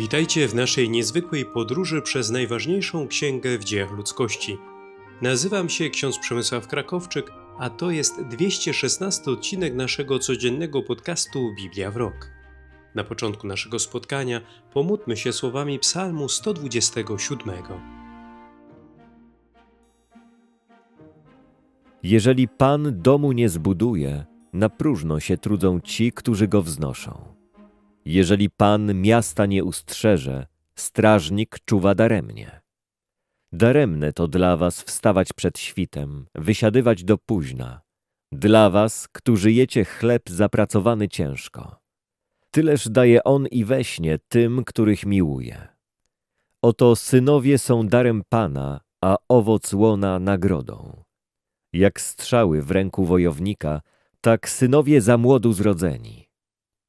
Witajcie w naszej niezwykłej podróży przez najważniejszą księgę w dziejach ludzkości. Nazywam się ksiądz Przemysław Krakowczyk, a to jest 216 odcinek naszego codziennego podcastu Biblia w rok. Na początku naszego spotkania pomódlmy się słowami Psalmu 127. Jeżeli Pan domu nie zbuduje, na próżno się trudzą ci, którzy go wznoszą. Jeżeli Pan miasta nie ustrzeże, strażnik czuwa daremnie. Daremne to dla was wstawać przed świtem, wysiadywać do późna. Dla was, którzy jecie chleb zapracowany ciężko. Tyleż daje On i we śnie tym, których miłuje. Oto synowie są darem Pana, a owoc łona nagrodą. Jak strzały w ręku wojownika, tak synowie za młodu zrodzeni.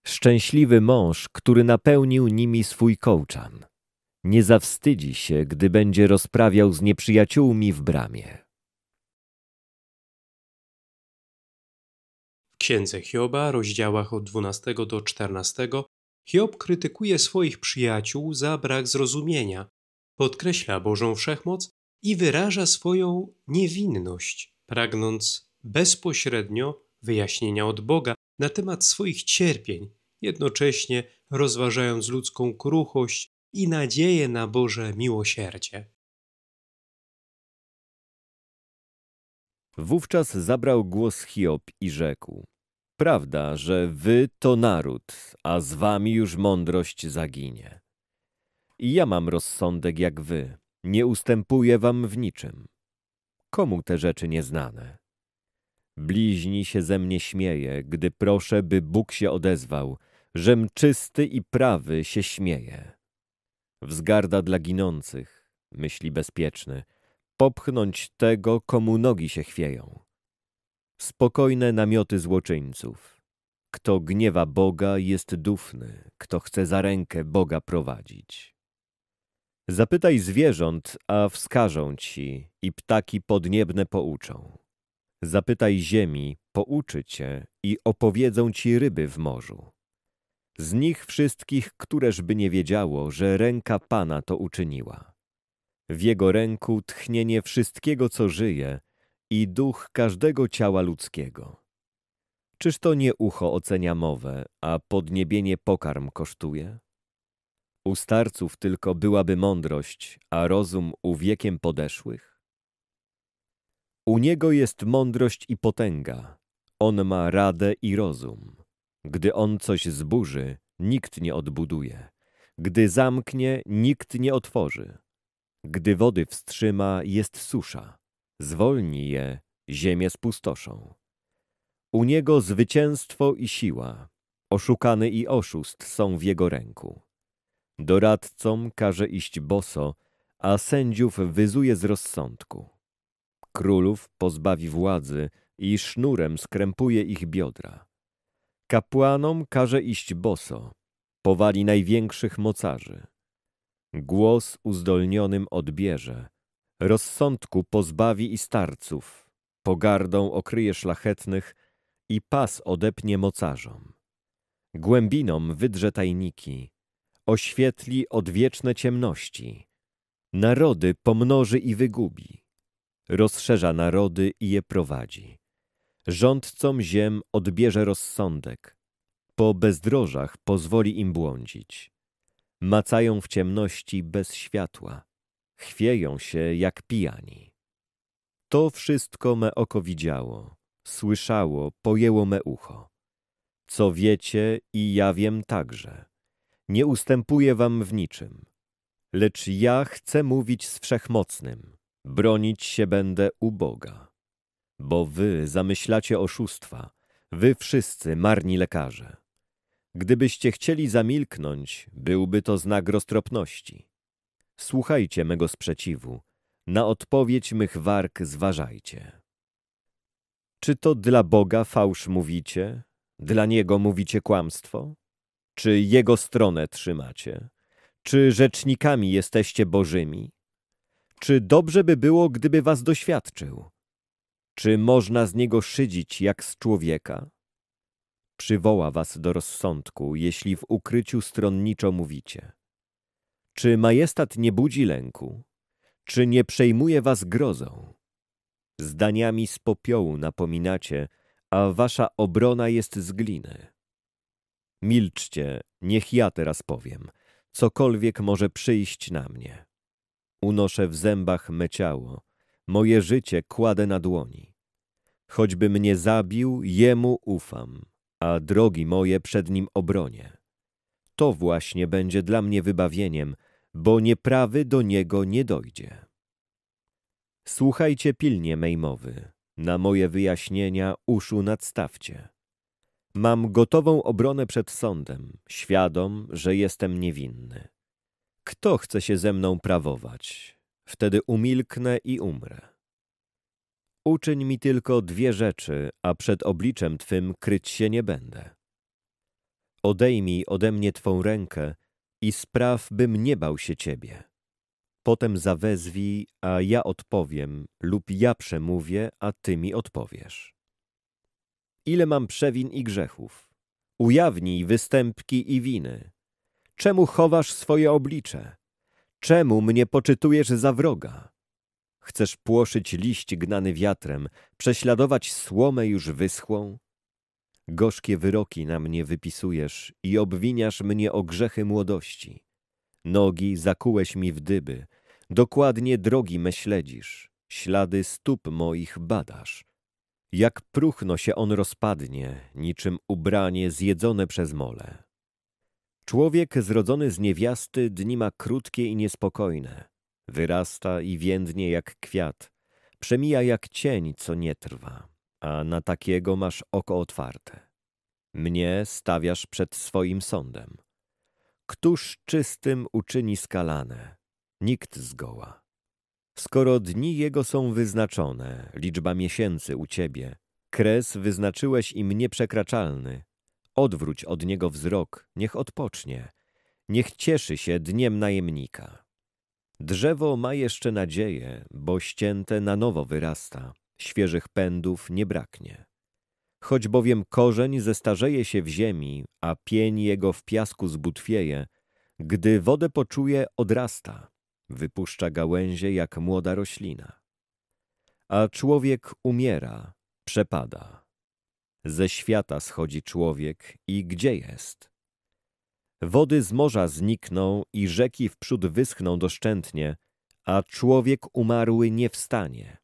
Szczęśliwy mąż, który napełnił nimi swój kołczan. Nie zawstydzi się, gdy będzie rozprawiał z nieprzyjaciółmi w bramie. W księdze Hioba, rozdziałach od 12 do 14, Hiob krytykuje swoich przyjaciół za brak zrozumienia, podkreśla Bożą wszechmoc i wyraża swoją niewinność, pragnąc bezpośrednio wyjaśnienia od Boga, na temat swoich cierpień, jednocześnie rozważając ludzką kruchość i nadzieję na Boże miłosierdzie. Wówczas zabrał głos Hiob i rzekł: Prawda, że wy to naród, a z wami już mądrość zaginie. I ja mam rozsądek jak wy, nie ustępuję wam w niczym. Komu te rzeczy nieznane? Bliźni się ze mnie śmieje, gdy proszę, by Bóg się odezwał, żem czysty i prawy się śmieje. Wzgarda dla ginących, myśli bezpieczny, popchnąć tego, komu nogi się chwieją. Spokojne namioty złoczyńców. Kto gniewa Boga, jest dufny, kto chce za rękę Boga prowadzić. Zapytaj zwierząt, a wskażą ci i ptaki podniebne pouczą. Zapytaj ziemi, pouczy cię i opowiedzą ci ryby w morzu. Z nich wszystkich, któreżby nie wiedziało, że ręka Pana to uczyniła. W Jego ręku tchnienie wszystkiego, co żyje i duch każdego ciała ludzkiego. Czyż to nie ucho ocenia mowę, a podniebienie pokarm kosztuje? U starców tylko byłaby mądrość, a rozum u wiekiem podeszłych? U niego jest mądrość i potęga. On ma radę i rozum. Gdy on coś zburzy, nikt nie odbuduje. Gdy zamknie, nikt nie otworzy. Gdy wody wstrzyma, jest susza. Zwolni je, ziemię spustoszą. U niego zwycięstwo i siła. Oszukany i oszust są w jego ręku. Doradcom każe iść boso, a sędziów wyzuje z rozsądku królów pozbawi władzy i sznurem skrępuje ich biodra. Kapłanom każe iść boso, powali największych mocarzy. Głos uzdolnionym odbierze, rozsądku pozbawi i starców, pogardą okryje szlachetnych i pas odepnie mocarzom. Głębinom wydrze tajniki, oświetli odwieczne ciemności. Narody pomnoży i wygubi rozszerza narody i je prowadzi. Rządcom ziem odbierze rozsądek. Po bezdrożach pozwoli im błądzić. Macają w ciemności bez światła. Chwieją się jak pijani. To wszystko me oko widziało, słyszało, pojęło me ucho. Co wiecie i ja wiem także. Nie ustępuję wam w niczym. Lecz ja chcę mówić z Wszechmocnym Bronić się będę u Boga, bo wy zamyślacie oszustwa, wy wszyscy marni lekarze. Gdybyście chcieli zamilknąć, byłby to znak roztropności. Słuchajcie mego sprzeciwu, na odpowiedź mych warg zważajcie. Czy to dla Boga fałsz mówicie? Dla Niego mówicie kłamstwo? Czy Jego stronę trzymacie? Czy rzecznikami jesteście bożymi? Czy dobrze by było, gdyby was doświadczył? Czy można z niego szydzić jak z człowieka? Przywoła was do rozsądku, jeśli w ukryciu stronniczo mówicie. Czy majestat nie budzi lęku? Czy nie przejmuje was grozą? Zdaniami z popiołu napominacie, a wasza obrona jest z gliny. Milczcie, niech ja teraz powiem, cokolwiek może przyjść na mnie. Unoszę w zębach me ciało, moje życie kładę na dłoni. Choćby mnie zabił, jemu ufam, a drogi moje przed nim obronię. To właśnie będzie dla mnie wybawieniem, bo nieprawy do niego nie dojdzie. Słuchajcie pilnie mej mowy, na moje wyjaśnienia uszu nadstawcie. Mam gotową obronę przed sądem, świadom, że jestem niewinny. Kto chce się ze mną prawować? Wtedy umilknę i umrę. Uczyń mi tylko dwie rzeczy, a przed obliczem Twym kryć się nie będę. Odejmij ode mnie Twą rękę i spraw, bym nie bał się Ciebie. Potem zawezwij, a ja odpowiem, lub ja przemówię, a Ty mi odpowiesz. Ile mam przewin i grzechów? Ujawnij występki i winy. Czemu chowasz swoje oblicze? Czemu mnie poczytujesz za wroga? Chcesz płoszyć liść gnany wiatrem, prześladować słomę już wyschłą? Gorzkie wyroki na mnie wypisujesz i obwiniasz mnie o grzechy młodości. Nogi zakułeś mi w dyby, dokładnie drogi me śledzisz, ślady stóp moich badasz. Jak próchno się on rozpadnie, niczym ubranie zjedzone przez mole. Człowiek zrodzony z niewiasty dni ma krótkie i niespokojne. Wyrasta i więdnie jak kwiat, przemija jak cień, co nie trwa, a na takiego masz oko otwarte. Mnie stawiasz przed swoim sądem. Któż czystym uczyni skalane? Nikt zgoła. Skoro dni jego są wyznaczone, liczba miesięcy u ciebie, kres wyznaczyłeś im nieprzekraczalny, Odwróć od niego wzrok, niech odpocznie, niech cieszy się dniem najemnika. Drzewo ma jeszcze nadzieję, bo ścięte na nowo wyrasta, świeżych pędów nie braknie. Choć bowiem korzeń zestarzeje się w ziemi, a pień jego w piasku zbutwieje, gdy wodę poczuje, odrasta, wypuszcza gałęzie jak młoda roślina. A człowiek umiera, przepada. Ze świata schodzi człowiek i gdzie jest? Wody z morza znikną i rzeki wprzód wyschną doszczętnie, a człowiek umarły nie wstanie.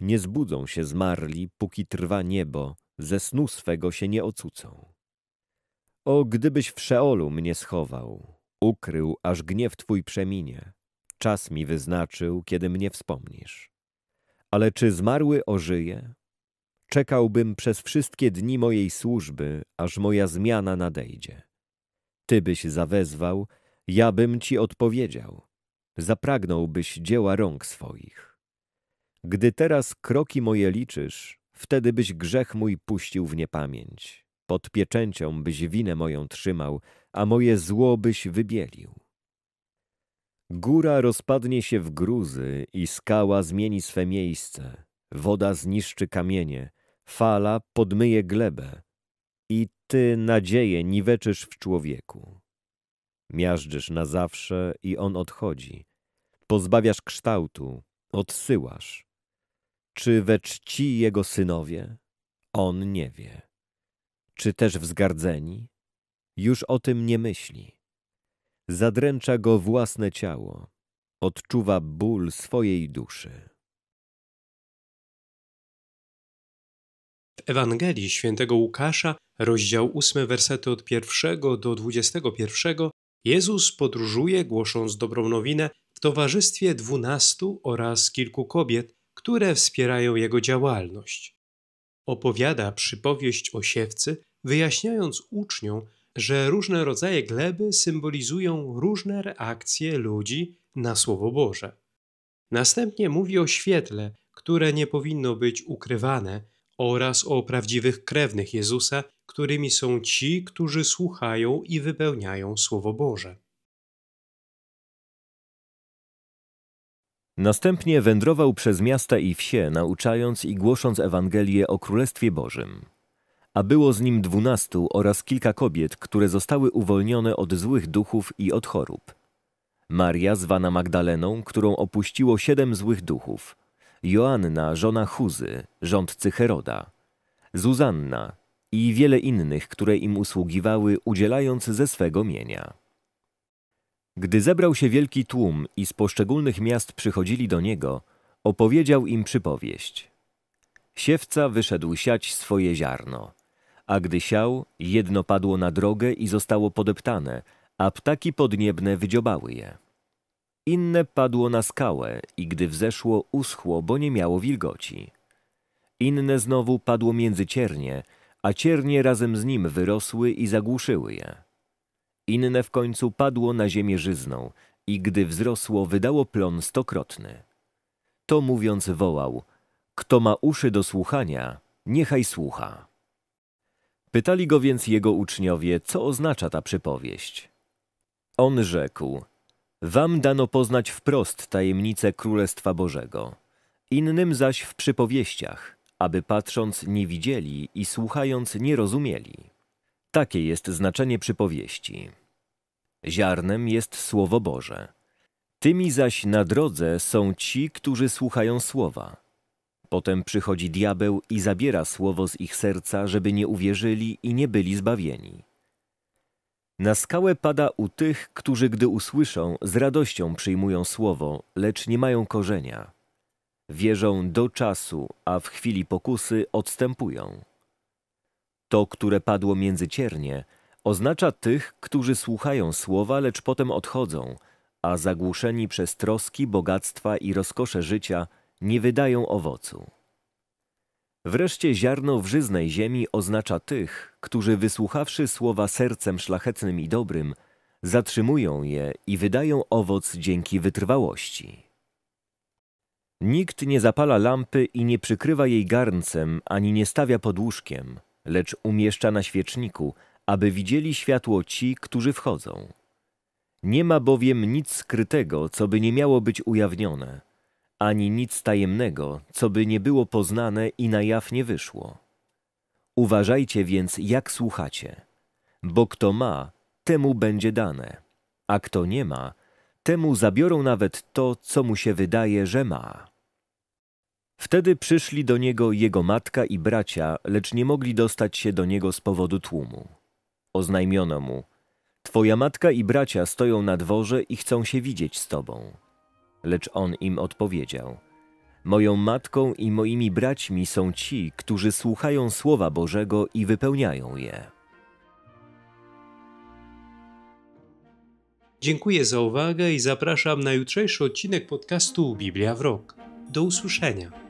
Nie zbudzą się zmarli, póki trwa niebo, ze snu swego się nie ocucą. O, gdybyś w Szeolu mnie schował, ukrył, aż gniew twój przeminie. Czas mi wyznaczył, kiedy mnie wspomnisz. Ale czy zmarły ożyje? Czekałbym przez wszystkie dni mojej służby, aż moja zmiana nadejdzie. Ty byś zawezwał, ja bym ci odpowiedział. Zapragnąłbyś dzieła rąk swoich. Gdy teraz kroki moje liczysz, wtedy byś grzech mój puścił w niepamięć. Pod pieczęcią byś winę moją trzymał, a moje zło byś wybielił. Góra rozpadnie się w gruzy i skała zmieni swe miejsce. Woda zniszczy kamienie, fala podmyje glebę i ty nadzieję niweczysz w człowieku. Miażdżysz na zawsze i on odchodzi. Pozbawiasz kształtu, odsyłasz. Czy we czci jego synowie? On nie wie. Czy też wzgardzeni? Już o tym nie myśli. Zadręcza go własne ciało. Odczuwa ból swojej duszy. Ewangelii świętego Łukasza, rozdział 8, wersety od 1 do 21, Jezus podróżuje, głosząc dobrą nowinę, w towarzystwie dwunastu oraz kilku kobiet, które wspierają jego działalność. Opowiada przypowieść o siewcy, wyjaśniając uczniom, że różne rodzaje gleby symbolizują różne reakcje ludzi na Słowo Boże. Następnie mówi o świetle, które nie powinno być ukrywane, oraz o prawdziwych krewnych Jezusa, którymi są ci, którzy słuchają i wypełniają Słowo Boże. Następnie wędrował przez miasta i wsie, nauczając i głosząc Ewangelię o Królestwie Bożym. A było z nim dwunastu oraz kilka kobiet, które zostały uwolnione od złych duchów i od chorób. Maria, zwana Magdaleną, którą opuściło siedem złych duchów – Joanna, żona Chuzy, rządcy Heroda, Zuzanna i wiele innych, które im usługiwały, udzielając ze swego mienia. Gdy zebrał się wielki tłum i z poszczególnych miast przychodzili do niego, opowiedział im przypowieść. Siewca wyszedł siać swoje ziarno, a gdy siał, jedno padło na drogę i zostało podeptane, a ptaki podniebne wydziobały je. Inne padło na skałę i gdy wzeszło, uschło, bo nie miało wilgoci. Inne znowu padło między ciernie, a ciernie razem z nim wyrosły i zagłuszyły je. Inne w końcu padło na ziemię żyzną i gdy wzrosło, wydało plon stokrotny. To mówiąc wołał, kto ma uszy do słuchania, niechaj słucha. Pytali go więc jego uczniowie, co oznacza ta przypowieść. On rzekł – Wam dano poznać wprost tajemnice Królestwa Bożego, innym zaś w przypowieściach, aby patrząc nie widzieli i słuchając nie rozumieli. Takie jest znaczenie przypowieści. Ziarnem jest Słowo Boże. Tymi zaś na drodze są ci, którzy słuchają słowa. Potem przychodzi diabeł i zabiera słowo z ich serca, żeby nie uwierzyli i nie byli zbawieni. Na skałę pada u tych, którzy gdy usłyszą, z radością przyjmują słowo, lecz nie mają korzenia. Wierzą do czasu, a w chwili pokusy odstępują. To, które padło między ciernie, oznacza tych, którzy słuchają słowa, lecz potem odchodzą, a zagłuszeni przez troski, bogactwa i rozkosze życia nie wydają owocu. Wreszcie ziarno żyznej ziemi oznacza tych, którzy wysłuchawszy słowa sercem szlachetnym i dobrym, zatrzymują je i wydają owoc dzięki wytrwałości. Nikt nie zapala lampy i nie przykrywa jej garncem, ani nie stawia pod łóżkiem, lecz umieszcza na świeczniku, aby widzieli światło ci, którzy wchodzą. Nie ma bowiem nic skrytego, co by nie miało być ujawnione – ani nic tajemnego, co by nie było poznane i na jaw nie wyszło. Uważajcie więc, jak słuchacie, bo kto ma, temu będzie dane, a kto nie ma, temu zabiorą nawet to, co mu się wydaje, że ma. Wtedy przyszli do niego jego matka i bracia, lecz nie mogli dostać się do niego z powodu tłumu. Oznajmiono mu: Twoja matka i bracia stoją na dworze i chcą się widzieć z tobą. Lecz on im odpowiedział: Moją matką i moimi braćmi są ci, którzy słuchają Słowa Bożego i wypełniają je. Dziękuję za uwagę i zapraszam na jutrzejszy odcinek podcastu Biblia w Rok. Do usłyszenia.